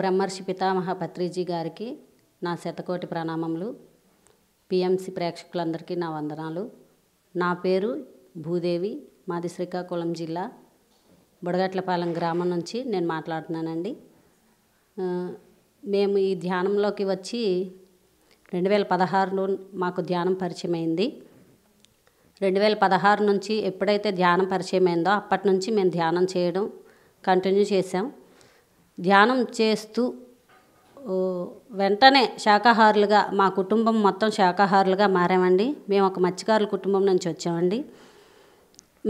బ్రహ్మర్షి పితామహ పత్రిజీ గారికి నా శతకోటి ప్రణామములు పిఎంసి ప్రేక్షకులందరికీ నా వందనాలు నా పేరు భూదేవి మాది శ్రీకాకుళం జిల్లా బుడగట్లపాలెం గ్రామం నుంచి నేను మాట్లాడుతున్నానండి మేము ఈ ధ్యానంలోకి వచ్చి రెండు వేల పదహారులో మాకు ధ్యానం పరిచయం అయింది రెండు వేల పదహారు నుంచి ఎప్పుడైతే ధ్యానం పరిచయం అయిందో అప్పటి నుంచి మేము ధ్యానం చేయడం కంటిన్యూ చేసాం ధ్యానం చేస్తూ వెంటనే శాకాహారులుగా మా కుటుంబం మొత్తం శాకాహారులుగా మారామండి మేము ఒక మత్స్యకారుల కుటుంబం నుంచి వచ్చామండి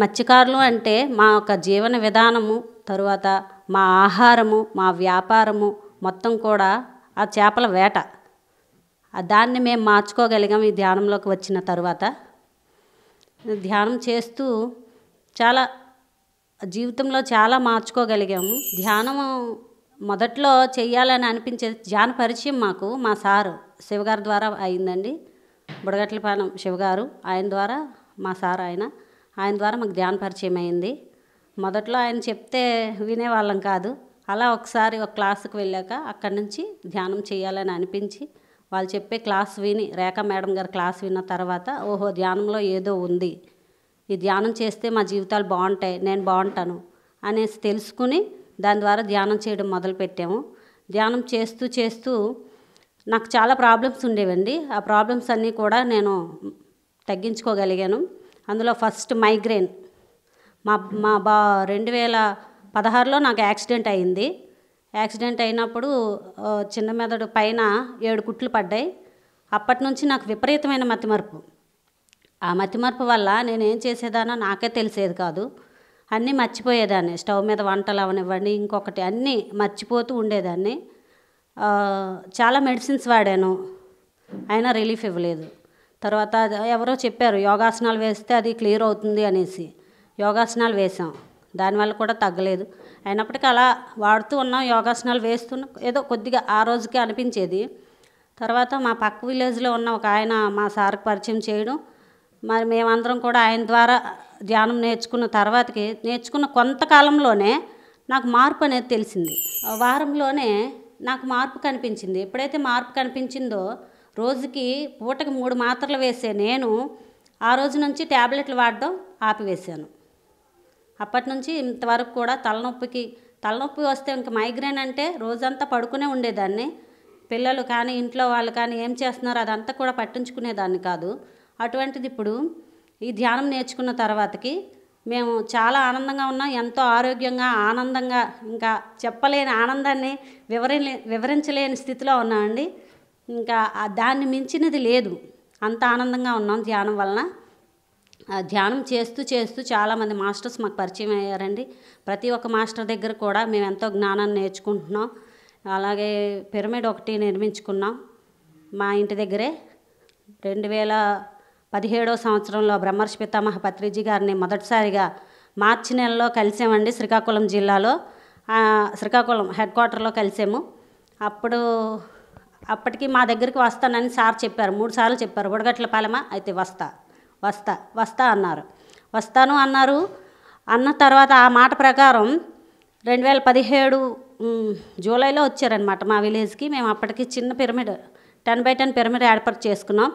మత్స్యకారులు అంటే మా యొక్క జీవన విధానము తరువాత మా ఆహారము మా వ్యాపారము మొత్తం కూడా ఆ చేపల వేట దాన్ని మేము మార్చుకోగలిగాం ఈ ధ్యానంలోకి వచ్చిన తర్వాత ధ్యానం చేస్తూ చాలా జీవితంలో చాలా మార్చుకోగలిగాము ధ్యానం మొదట్లో చెయ్యాలని అనిపించే జాన పరిచయం మాకు మా సారు శివగారి ద్వారా అయిందండి బుడగట్లపాలెం శివగారు ఆయన ద్వారా మా సార్ ఆయన ఆయన ద్వారా మాకు ధ్యాన పరిచయం అయింది మొదట్లో ఆయన చెప్తే వినేవాళ్ళం కాదు అలా ఒకసారి ఒక క్లాస్కి వెళ్ళాక అక్కడి నుంచి ధ్యానం చేయాలని అనిపించి వాళ్ళు చెప్పే క్లాస్ విని రేఖా మేడం గారు క్లాస్ విన్న తర్వాత ఓహో ధ్యానంలో ఏదో ఉంది ఈ ధ్యానం చేస్తే మా జీవితాలు బాగుంటాయి నేను బాగుంటాను అనేసి తెలుసుకుని దాని ద్వారా ధ్యానం చేయడం మొదలుపెట్టాము ధ్యానం చేస్తూ చేస్తూ నాకు చాలా ప్రాబ్లమ్స్ ఉండేవండి ఆ ప్రాబ్లమ్స్ అన్నీ కూడా నేను తగ్గించుకోగలిగాను అందులో ఫస్ట్ మైగ్రేన్ మా మా బా రెండు వేల పదహారులో నాకు యాక్సిడెంట్ అయింది యాక్సిడెంట్ అయినప్పుడు చిన్న మెదడు పైన ఏడు కుట్లు పడ్డాయి అప్పటి నుంచి నాకు విపరీతమైన మతిమరుపు ఆ మతిమరుపు వల్ల నేనేం చేసేదానో నాకే తెలిసేది కాదు అన్నీ మర్చిపోయేదాన్ని స్టవ్ మీద వంటలు అవనివ్వండి ఇంకొకటి అన్నీ మర్చిపోతూ ఉండేదాన్ని చాలా మెడిసిన్స్ వాడాను అయినా రిలీఫ్ ఇవ్వలేదు తర్వాత ఎవరో చెప్పారు యోగాసనాలు వేస్తే అది క్లియర్ అవుతుంది అనేసి యోగాసనాలు వేసాం దానివల్ల కూడా తగ్గలేదు అయినప్పటికీ అలా వాడుతూ ఉన్నాం యోగాసనాలు వేస్తున్న ఏదో కొద్దిగా ఆ రోజుకి అనిపించేది తర్వాత మా పక్క విలేజ్లో ఉన్న ఒక ఆయన మా సార్కి పరిచయం చేయడం మరి మేమందరం కూడా ఆయన ద్వారా ధ్యానం నేర్చుకున్న తర్వాతకి నేర్చుకున్న కొంతకాలంలోనే నాకు మార్పు అనేది తెలిసింది వారంలోనే నాకు మార్పు కనిపించింది ఎప్పుడైతే మార్పు కనిపించిందో రోజుకి పూటకి మూడు మాత్రలు వేసే నేను ఆ రోజు నుంచి ట్యాబ్లెట్లు వాడడం ఆపివేశాను అప్పటి నుంచి ఇంతవరకు కూడా తలనొప్పికి తలనొప్పి వస్తే ఇంక మైగ్రేన్ అంటే రోజంతా పడుకునే ఉండేదాన్ని పిల్లలు కానీ ఇంట్లో వాళ్ళు కానీ ఏం చేస్తున్నారో అదంతా కూడా పట్టించుకునేదాన్ని కాదు అటువంటిది ఇప్పుడు ఈ ధ్యానం నేర్చుకున్న తర్వాతకి మేము చాలా ఆనందంగా ఉన్నాం ఎంతో ఆరోగ్యంగా ఆనందంగా ఇంకా చెప్పలేని ఆనందాన్ని వివరి వివరించలేని స్థితిలో ఉన్నామండి ఇంకా దాన్ని మించినది లేదు అంత ఆనందంగా ఉన్నాం ధ్యానం వలన ధ్యానం చేస్తూ చేస్తూ చాలామంది మాస్టర్స్ మాకు పరిచయం అయ్యారండి ప్రతి ఒక్క మాస్టర్ దగ్గర కూడా మేము ఎంతో జ్ఞానాన్ని నేర్చుకుంటున్నాం అలాగే పిరమిడ్ ఒకటి నిర్మించుకున్నాం మా ఇంటి దగ్గరే రెండు వేల పదిహేడో సంవత్సరంలో బ్రహ్మర్షి పితామహ పత్రిజీ గారిని మొదటిసారిగా మార్చి నెలలో కలిసామండి శ్రీకాకుళం జిల్లాలో శ్రీకాకుళం హెడ్ క్వార్టర్లో కలిసాము అప్పుడు అప్పటికి మా దగ్గరికి వస్తానని సార్ చెప్పారు మూడు సార్లు చెప్పారు ఉడగట్ల పాలెమ అయితే వస్తా వస్తా వస్తా అన్నారు వస్తాను అన్నారు అన్న తర్వాత ఆ మాట ప్రకారం రెండు వేల పదిహేడు జూలైలో వచ్చారనమాట మా విలేజ్కి మేము అప్పటికి చిన్న pyramid ten by ten pyramid ఏర్పాటు చేసుకున్నాం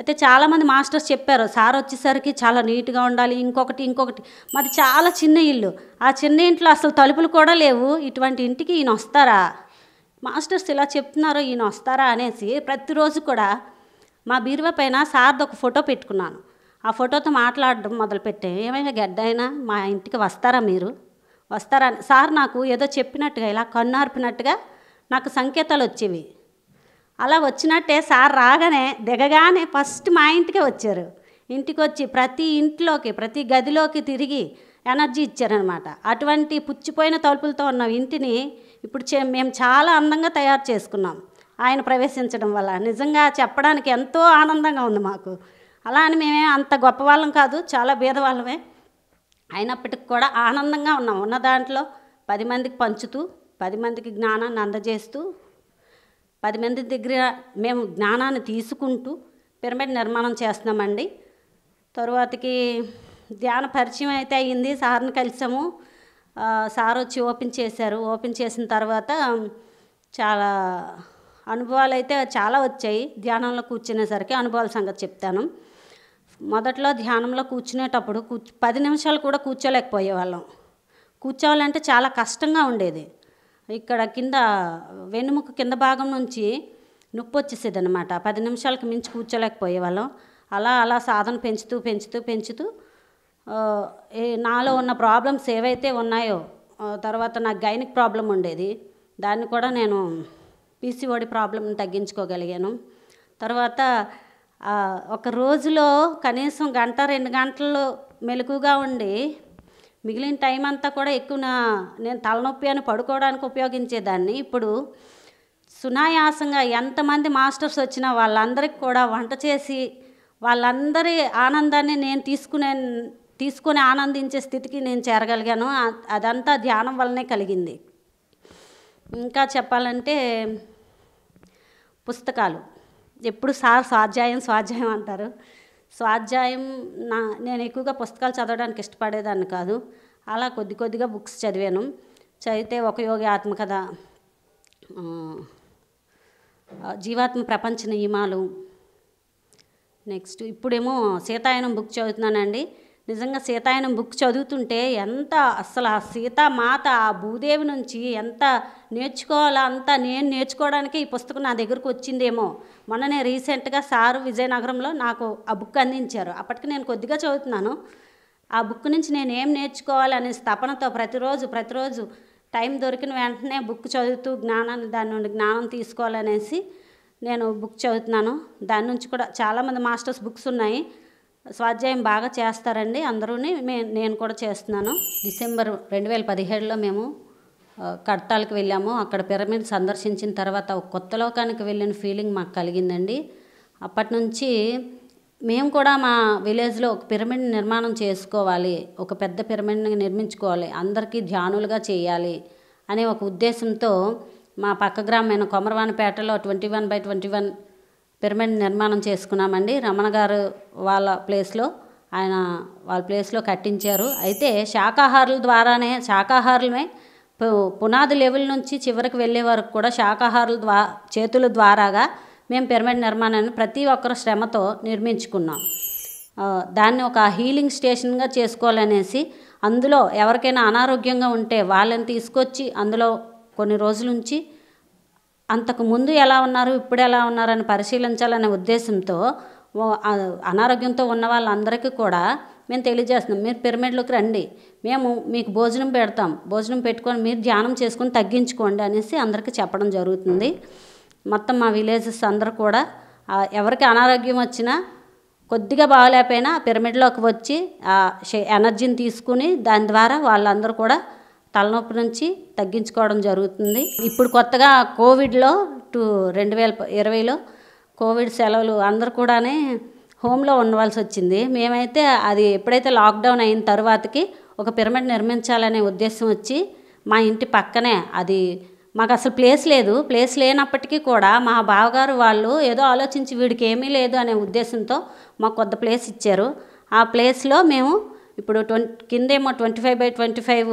అయితే చాలామంది మాస్టర్స్ చెప్పారు సార్ వచ్చేసరికి చాలా నీట్గా ఉండాలి ఇంకొకటి ఇంకొకటి మాది చాలా చిన్న ఇల్లు ఆ చిన్న ఇంట్లో అసలు తలుపులు కూడా లేవు ఇటువంటి ఇంటికి ఈయన వస్తారా మాస్టర్స్ ఇలా చెప్తున్నారో ఈయన వస్తారా అనేసి ప్రతిరోజు కూడా మా బీరువా పైన సార్ది ఒక ఫోటో పెట్టుకున్నాను ఆ ఫోటోతో మాట్లాడడం మొదలుపెట్టే ఏమైనా గడ్డైనా మా ఇంటికి వస్తారా మీరు వస్తారా సార్ నాకు ఏదో చెప్పినట్టుగా ఇలా కన్ను నాకు సంకేతాలు వచ్చేవి అలా వచ్చినట్టే సార్ రాగానే దిగగానే ఫస్ట్ మా ఇంటికే వచ్చారు ఇంటికి వచ్చి ప్రతి ఇంట్లోకి ప్రతి గదిలోకి తిరిగి ఎనర్జీ ఇచ్చారనమాట అటువంటి పుచ్చిపోయిన తలుపులతో ఉన్న ఇంటిని ఇప్పుడు మేము చాలా అందంగా తయారు చేసుకున్నాం ఆయన ప్రవేశించడం వల్ల నిజంగా చెప్పడానికి ఎంతో ఆనందంగా ఉంది మాకు అలా అని మేమే అంత గొప్పవాళ్ళం కాదు చాలా భేదవాళ్ళమే అయినప్పటికి కూడా ఆనందంగా ఉన్నాం ఉన్న దాంట్లో పది మందికి పంచుతూ పది మందికి జ్ఞానాన్ని అందజేస్తూ పది మంది దగ్గర మేము జ్ఞానాన్ని తీసుకుంటూ పిరమిడ్ నిర్మాణం చేస్తున్నామండి తరువాతకి ధ్యాన పరిచయం అయితే అయ్యింది సార్ని కలిసాము సార్ వచ్చి ఓపెన్ చేశారు ఓపెన్ చేసిన తర్వాత చాలా అనుభవాలు అయితే చాలా వచ్చాయి ధ్యానంలో కూర్చునేసరికి అనుభవాల సంగతి చెప్తాను మొదట్లో ధ్యానంలో కూర్చునేటప్పుడు కూర్చు పది నిమిషాలు కూడా కూర్చోలేకపోయేవాళ్ళం కూర్చోవాలంటే చాలా కష్టంగా ఉండేది ఇక్కడ కింద వెన్నుముక కింద భాగం నుంచి నొప్పి వచ్చేసేది అనమాట పది నిమిషాలకు మించి కూర్చోలేకపోయేవాళ్ళం అలా అలా సాధన పెంచుతూ పెంచుతూ పెంచుతూ నాలో ఉన్న ప్రాబ్లమ్స్ ఏవైతే ఉన్నాయో తర్వాత నాకు గైనిక్ ప్రాబ్లం ఉండేది దాన్ని కూడా నేను పీసీఓడి ప్రాబ్లంని తగ్గించుకోగలిగాను తర్వాత ఒక రోజులో కనీసం గంట రెండు గంటలు మెలకుగా ఉండి మిగిలిన టైం అంతా కూడా ఎక్కువ నా నేను తలనొప్పి అని పడుకోవడానికి ఉపయోగించేదాన్ని ఇప్పుడు సునాయాసంగా ఎంతమంది మాస్టర్స్ వచ్చినా వాళ్ళందరికీ కూడా వంట చేసి వాళ్ళందరి ఆనందాన్ని నేను తీసుకునే తీసుకొని ఆనందించే స్థితికి నేను చేరగలిగాను అదంతా ధ్యానం వల్లనే కలిగింది ఇంకా చెప్పాలంటే పుస్తకాలు ఎప్పుడు సార్ స్వాధ్యాయం స్వాధ్యాయం అంటారు స్వాధ్యాయం నా నేను ఎక్కువగా పుస్తకాలు చదవడానికి ఇష్టపడేదాన్ని కాదు అలా కొద్ది కొద్దిగా బుక్స్ చదివాను చదివితే ఒక యోగి ఆత్మకథ జీవాత్మ ప్రపంచ నియమాలు నెక్స్ట్ ఇప్పుడేమో సీతాయనం బుక్ చదువుతున్నానండి నిజంగా సీతాయనం బుక్ చదువుతుంటే ఎంత అసలు ఆ సీతామాత ఆ భూదేవి నుంచి ఎంత నేర్చుకోవాలా అంతా నేను నేర్చుకోవడానికి ఈ పుస్తకం నా దగ్గరకు వచ్చిందేమో మొన్ననే రీసెంట్గా సారు విజయనగరంలో నాకు ఆ బుక్ అందించారు అప్పటికి నేను కొద్దిగా చదువుతున్నాను ఆ బుక్ నుంచి నేను ఏం నేర్చుకోవాలనే తపనతో ప్రతిరోజు ప్రతిరోజు టైం దొరికిన వెంటనే బుక్ చదువుతూ జ్ఞానాన్ని దాని నుండి జ్ఞానం తీసుకోవాలనేసి నేను బుక్ చదువుతున్నాను దాని నుంచి కూడా చాలామంది మాస్టర్స్ బుక్స్ ఉన్నాయి స్వాధ్యాయం బాగా చేస్తారండి అందరూ నేను కూడా చేస్తున్నాను డిసెంబర్ రెండు వేల పదిహేడులో మేము కడతాలకు వెళ్ళాము అక్కడ పిరమిడ్ సందర్శించిన తర్వాత కొత్త లోకానికి వెళ్ళిన ఫీలింగ్ మాకు కలిగిందండి అప్పటి నుంచి మేము కూడా మా విలేజ్లో ఒక పిరమిడ్ నిర్మాణం చేసుకోవాలి ఒక పెద్ద పిరమిడ్ని నిర్మించుకోవాలి అందరికీ ధ్యానులుగా చేయాలి అనే ఒక ఉద్దేశంతో మా పక్క గ్రామమైన కొమరవానపేటలో twenty one by twenty one pyramid నిర్మాణం చేసుకున్నామండి రమణ గారు వాళ్ళ ప్లేస్లో ఆయన వాళ్ళ ప్లేస్లో కట్టించారు అయితే శాకాహారుల ద్వారానే శాకాహారులమే పునాది లెవెల్ నుంచి చివరికి వెళ్ళే వరకు కూడా శాకాహారుల ద్వా చేతుల ద్వారాగా మేము పిరమిడ్ నిర్మాణాన్ని ప్రతి ఒక్కరు శ్రమతో నిర్మించుకున్నాం దాన్ని ఒక హీలింగ్ స్టేషన్గా చేసుకోవాలనేసి అందులో ఎవరికైనా అనారోగ్యంగా ఉంటే వాళ్ళని తీసుకొచ్చి అందులో కొన్ని రోజులుంచి అంతకుముందు ఎలా ఉన్నారు ఇప్పుడు ఎలా ఉన్నారని పరిశీలించాలనే ఉద్దేశంతో అనారోగ్యంతో ఉన్న వాళ్ళందరికీ కూడా మేము తెలియజేస్తున్నాం మీరు పిరమిడ్లోకి రండి మేము మీకు భోజనం పెడతాం భోజనం పెట్టుకొని మీరు ధ్యానం చేసుకొని తగ్గించుకోండి అనేసి అందరికీ చెప్పడం జరుగుతుంది మొత్తం మా విలేజెస్ అందరూ కూడా ఎవరికి అనారోగ్యం వచ్చినా కొద్దిగా బాగాలేకపోయినా పిరమిడ్లోకి వచ్చి ఎనర్జీని తీసుకుని దాని ద్వారా వాళ్ళందరూ కూడా తలనొప్పి నుంచి తగ్గించుకోవడం జరుగుతుంది ఇప్పుడు కొత్తగా కోవిడ్లో టూ రెండు వేల ఇరవైలో కోవిడ్ సెలవులు అందరు కూడానే హోమ్లో ఉండవలసి వచ్చింది మేమైతే అది ఎప్పుడైతే లాక్డౌన్ అయిన తర్వాతకి ఒక పిరమిడ్ నిర్మించాలనే ఉద్దేశం వచ్చి మా ఇంటి పక్కనే అది మాకు అసలు ప్లేస్ లేదు ప్లేస్ లేనప్పటికీ కూడా మా బావగారు వాళ్ళు ఏదో ఆలోచించి వీడికి ఏమీ లేదు అనే ఉద్దేశంతో మాకు కొద్ది ప్లేస్ ఇచ్చారు ఆ ప్లేస్లో మేము ఇప్పుడు ట్వంటీ కిందేమో twenty five by twenty five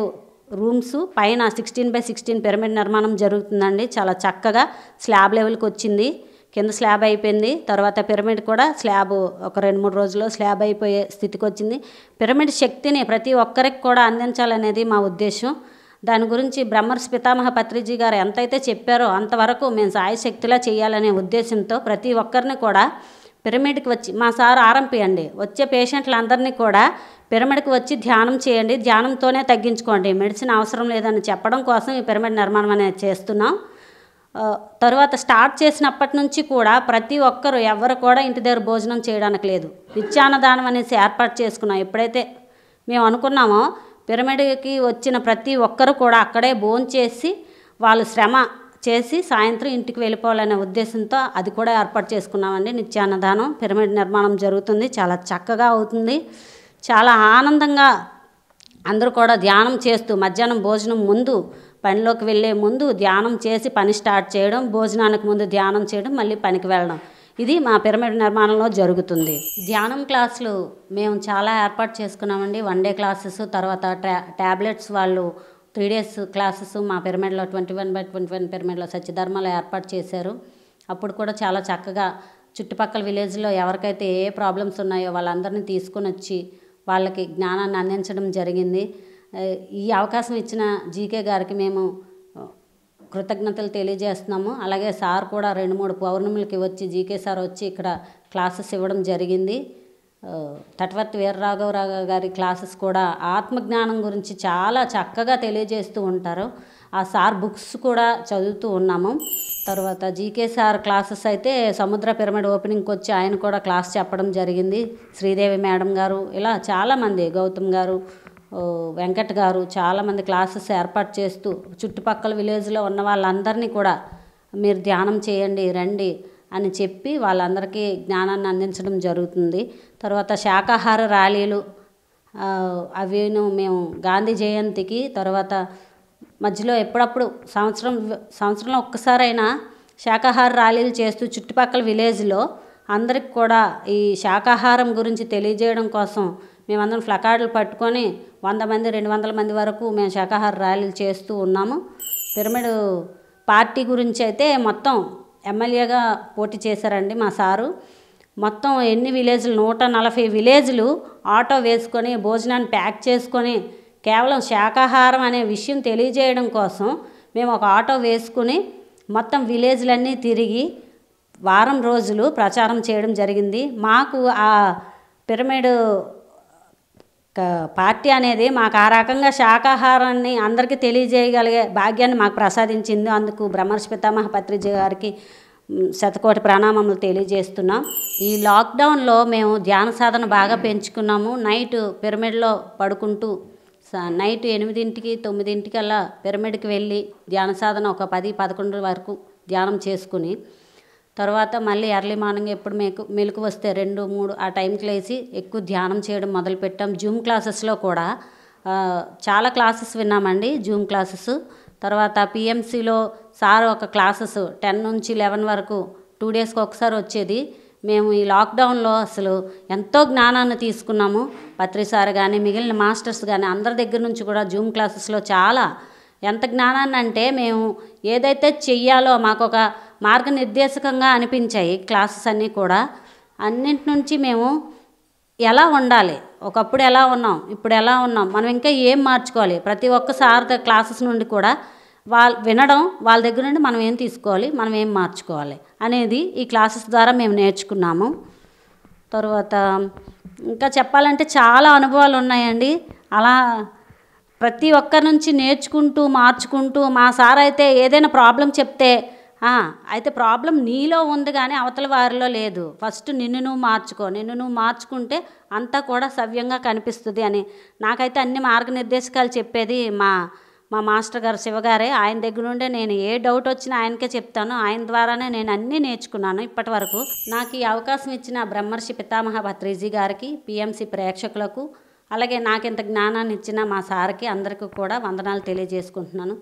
rooms పైన సిక్స్టీన్ బై సిక్స్టీన్ పిరమిడ్ నిర్మాణం జరుగుతుందండి చాలా చక్కగా స్లాబ్ లెవెల్కి వచ్చింది కింద స్లాబ్ అయిపోయింది తర్వాత పిరమిడ్ కూడా స్లాబ్ ఒక రెండు మూడు రోజుల్లో స్లాబ్ అయిపోయే స్థితికి వచ్చింది పిరమిడ్ శక్తిని ప్రతి ఒక్కరికి కూడా అందించాలనేది మా ఉద్దేశం దాని గురించి బ్రహ్మర్స్ పితామహ పత్రిజీ గారు ఎంతైతే చెప్పారో అంతవరకు మేము సాయశక్తిలా చేయాలనే ఉద్దేశంతో ప్రతి ఒక్కరిని కూడా పిరమిడ్కి వచ్చి మా సార్ ఆర్ఎంపీ అండి వచ్చే పేషెంట్లందరినీ కూడా పిరమిడ్కి వచ్చి ధ్యానం చేయండి ధ్యానంతోనే తగ్గించుకోండి మెడిసిన్ అవసరం లేదని చెప్పడం కోసం ఈ పిరమిడ్ నిర్మాణం అనేది చేస్తున్నాం తరువాత స్టార్ట్ చేసినప్పటి నుంచి కూడా ప్రతి ఒక్కరు ఎవరు కూడా ఇంటి దగ్గర భోజనం చేయడానికి లేదు నిత్యాన్నదానం అనేసి ఏర్పాటు చేసుకున్నాం ఎప్పుడైతే మేము అనుకున్నామో పిరమిడ్కి వచ్చిన ప్రతి ఒక్కరు కూడా అక్కడే భోంచేసి వాళ్ళు శ్రమ చేసి సాయంత్రం ఇంటికి వెళ్ళిపోవాలనే ఉద్దేశంతో అది కూడా ఏర్పాటు చేసుకున్నామండి నిత్యాన్నదానం పిరమిడ్ నిర్మాణం జరుగుతుంది చాలా చక్కగా అవుతుంది చాలా ఆనందంగా అందరూ కూడా ధ్యానం చేస్తూ మధ్యాహ్నం భోజనం ముందు పనిలోకి వెళ్ళే ముందు ధ్యానం చేసి పని స్టార్ట్ చేయడం భోజనానికి ముందు ధ్యానం చేయడం మళ్ళీ పనికి వెళ్ళడం ఇది మా పిరమిడ్ నిర్మాణంలో జరుగుతుంది ధ్యానం క్లాసులు మేము చాలా ఏర్పాటు చేసుకున్నామండి వన్ డే క్లాసెస్ తర్వాత ట్యాబ్లెట్స్ వాళ్ళు త్రీ డేస్ క్లాసెస్ మా పిరమిడ్లో twenty one by twenty one పిరమిడ్లో సత్యధర్మాలు ఏర్పాటు చేశారు అప్పుడు కూడా చాలా చక్కగా చుట్టుపక్కల విలేజ్లో ఎవరికైతే ఏ ప్రాబ్లమ్స్ ఉన్నాయో వాళ్ళందరినీ తీసుకుని వచ్చి వాళ్ళకి జ్ఞానాన్ని అందించడం జరిగింది ఈ అవకాశం ఇచ్చిన జీకే గారికి మేము కృతజ్ఞతలు తెలియజేస్తున్నాము అలాగే సార్ కూడా రెండు మూడు పౌర్ణములకి వచ్చి జీకే సార్ వచ్చి ఇక్కడ క్లాసెస్ ఇవ్వడం జరిగింది తటవర్తి వీరరాఘవరావు గారి క్లాసెస్ కూడా ఆత్మజ్ఞానం గురించి చాలా చక్కగా తెలియజేస్తూ ఉంటారు ఆ సార్ బుక్స్ కూడా చదువుతూ ఉన్నాము తర్వాత జీకే సార్ క్లాసెస్ అయితే సముద్ర పిరమిడ్ ఓపెనింగ్కి వచ్చి ఆయన కూడా క్లాస్ చెప్పడం జరిగింది శ్రీదేవి మేడం గారు ఇలా చాలామంది గౌతమ్ గారు వెంకట్ గారు చాలామంది క్లాసెస్ ఏర్పాటు చేస్తూ చుట్టుపక్కల విలేజ్లో ఉన్న వాళ్ళందరినీ కూడా మీరు ధ్యానం చేయండి రండి అని చెప్పి వాళ్ళందరికీ జ్ఞానాన్ని అందించడం జరుగుతుంది తర్వాత శాకాహార ర్యాలీలు అవిను మేము గాంధీ జయంతికి తర్వాత మధ్యలో ఎప్పుడప్పుడు సంవత్సరం సంవత్సరంలో ఒక్కసారైనా శాకాహార ర్యాలీలు చేస్తూ చుట్టుపక్కల విలేజ్లో అందరికి కూడా ఈ శాకాహారం గురించి తెలియజేయడం కోసం మేమందరం ఫ్లకార్డులు పట్టుకొని వంద మంది రెండు వందల మంది వరకు మేము శాకాహార ర్యాలీలు చేస్తూ ఉన్నాము పిరమిడ్ పార్టీ గురించి అయితే మొత్తం ఎమ్మెల్యేగా పోటీ చేశారండి మా సారు మొత్తం ఎన్ని విలేజ్లు నూట నలభై విలేజ్లు ఆటో వేసుకొని భోజనాన్ని ప్యాక్ చేసుకొని కేవలం శాకాహారం అనే విషయం తెలియజేయడం కోసం మేము ఒక ఆటో వేసుకుని మొత్తం విలేజ్లన్నీ తిరిగి వారం రోజులు ప్రచారం చేయడం జరిగింది మాకు ఆ పిరమిడ్ పార్టీ అనేది మాకు ఆ రకంగా శాకాహారాన్ని అందరికీ తెలియజేయగలిగే భాగ్యాన్ని మాకు ప్రసాదించింది అందుకు బ్రహ్మర్షి పితామహ పత్రిజీ గారికి శతకోటి ప్రణామములు తెలియజేస్తున్నాం ఈ లాక్డౌన్లో మేము ధ్యాన సాధన బాగా పెంచుకున్నాము నైట్ పిరమిడ్లో పడుకుంటూ నైట్ ఎనిమిదింటికి తొమ్మిదింటికి అలా పిరమిడ్కి వెళ్ళి ధ్యాన సాధన ఒక పది పదకొండు వరకు ధ్యానం చేసుకుని తర్వాత మళ్ళీ ఎర్లీ మార్నింగ్ ఎప్పుడు మేకు మెలకు వస్తే రెండు మూడు ఆ టైంకి లేచి ఎక్కువ ధ్యానం చేయడం మొదలుపెట్టాం జూమ్ క్లాసెస్లో కూడా చాలా క్లాసెస్ విన్నామండి జూమ్ క్లాసెస్ తర్వాత పిఎంసిలో సార్ ఒక క్లాసెస్ టెన్ నుంచి లెవెన్ వరకు టూ డేస్కి ఒకసారి వచ్చేది మేము ఈ లాక్డౌన్లో అసలు ఎంతో జ్ఞానాన్ని తీసుకున్నాము పత్రి సార్ కానీ మిగిలిన మాస్టర్స్ కానీ అందరి దగ్గర నుంచి కూడా జూమ్ క్లాసెస్లో చాలా ఎంత జ్ఞానాన్ని అంటే మేము ఏదైతే చెయ్యాలో మాకు ఒక మార్గనిర్దేశకంగా అనిపించాయి క్లాసెస్ అన్నీ కూడా అన్నింటి నుంచి మేము ఎలా ఉండాలి ఒకప్పుడు ఎలా ఉన్నాం ఇప్పుడు ఎలా ఉన్నాం మనం ఇంకా ఏం మార్చుకోవాలి ప్రతి ఒక్కసారి క్లాసెస్ నుండి కూడా వాళ్ళు వినడం వాళ్ళ దగ్గర నుండి మనం ఏం తీసుకోవాలి మనం ఏం మార్చుకోవాలి అనేది ఈ క్లాసెస్ ద్వారా మేము నేర్చుకున్నాము తర్వాత ఇంకా చెప్పాలంటే చాలా అనుభవాలు ఉన్నాయండి అలా ప్రతి ఒక్కరి నుంచి నేర్చుకుంటూ మార్చుకుంటూ మా సార్ అయితే ఏదైనా ప్రాబ్లం చెప్తే అయితే ప్రాబ్లం నీలో ఉంది కానీ అవతల వారిలో లేదు ఫస్ట్ నిన్ను నువ్వు మార్చుకో నిన్ను నువ్వు మార్చుకుంటే అంతా కూడా సవ్యంగా కనిపిస్తుంది అని నాకైతే అన్ని మార్గనిర్దేశకాలు చెప్పేది మా మా మాస్టర్ గారు శివగారే ఆయన దగ్గర నుండే నేను ఏ డౌట్ వచ్చినా ఆయనకే చెప్తాను ఆయన ద్వారానే నేను అన్నీ నేర్చుకున్నాను ఇప్పటి వరకు నాకు ఈ అవకాశం ఇచ్చిన బ్రహ్మర్షి పితామహ భత్రీజీ గారికి పిఎంసి ప్రేక్షకులకు అలాగే నాకు ఇంత జ్ఞానాన్ని ఇచ్చిన మా సార్కి అందరికీ కూడా వందనాలు తెలియజేసుకుంటున్నాను